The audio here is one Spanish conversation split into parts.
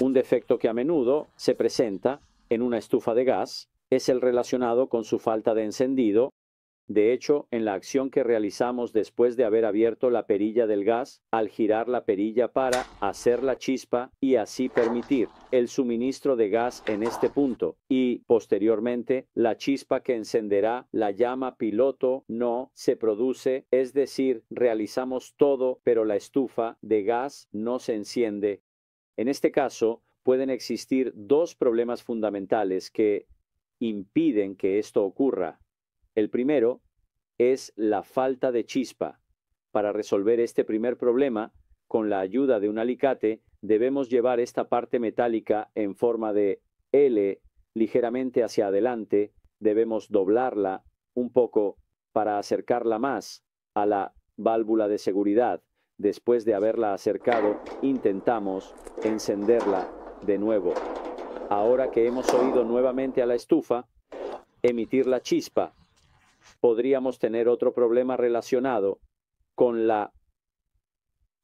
Un defecto que a menudo se presenta en una estufa de gas es el relacionado con su falta de encendido. De hecho, en la acción que realizamos después de haber abierto la perilla del gas, al girar la perilla para hacer la chispa y así permitir el suministro de gas en este punto, y, posteriormente, la chispa que encenderá la llama piloto no se produce, es decir, realizamos todo, pero la estufa de gas no se enciende. En este caso, pueden existir dos problemas fundamentales que impiden que esto ocurra. El primero es la falta de chispa. Para resolver este primer problema, con la ayuda de un alicate, debemos llevar esta parte metálica en forma de L ligeramente hacia adelante, debemos doblarla un poco para acercarla más a la válvula de seguridad. Después de haberla acercado, intentamos encenderla de nuevo. Ahora que hemos oído nuevamente a la estufa, emitir la chispa, podríamos tener otro problema relacionado con la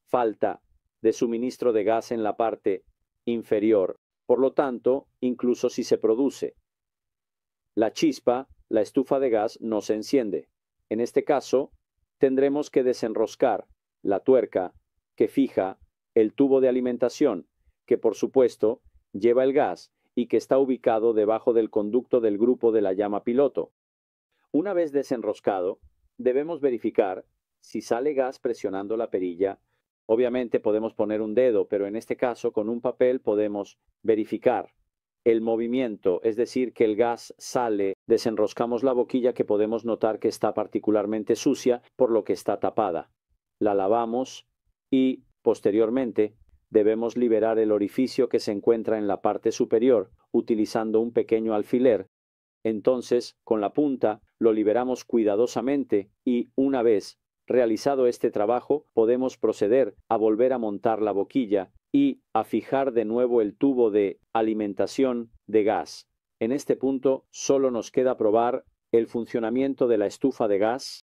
falta de suministro de gas en la parte inferior. Por lo tanto, incluso si se produce la chispa, la estufa de gas no se enciende. En este caso, tendremos que desenroscar la tuerca, que fija, el tubo de alimentación, que por supuesto lleva el gas y que está ubicado debajo del conducto del grupo de la llama piloto. Una vez desenroscado, debemos verificar si sale gas presionando la perilla. Obviamente podemos poner un dedo, pero en este caso con un papel podemos verificar el movimiento, es decir, que el gas sale, desenroscamos la boquilla que podemos notar que está particularmente sucia por lo que está tapada la lavamos y, posteriormente, debemos liberar el orificio que se encuentra en la parte superior utilizando un pequeño alfiler. Entonces, con la punta, lo liberamos cuidadosamente y, una vez realizado este trabajo, podemos proceder a volver a montar la boquilla y a fijar de nuevo el tubo de alimentación de gas. En este punto, solo nos queda probar el funcionamiento de la estufa de gas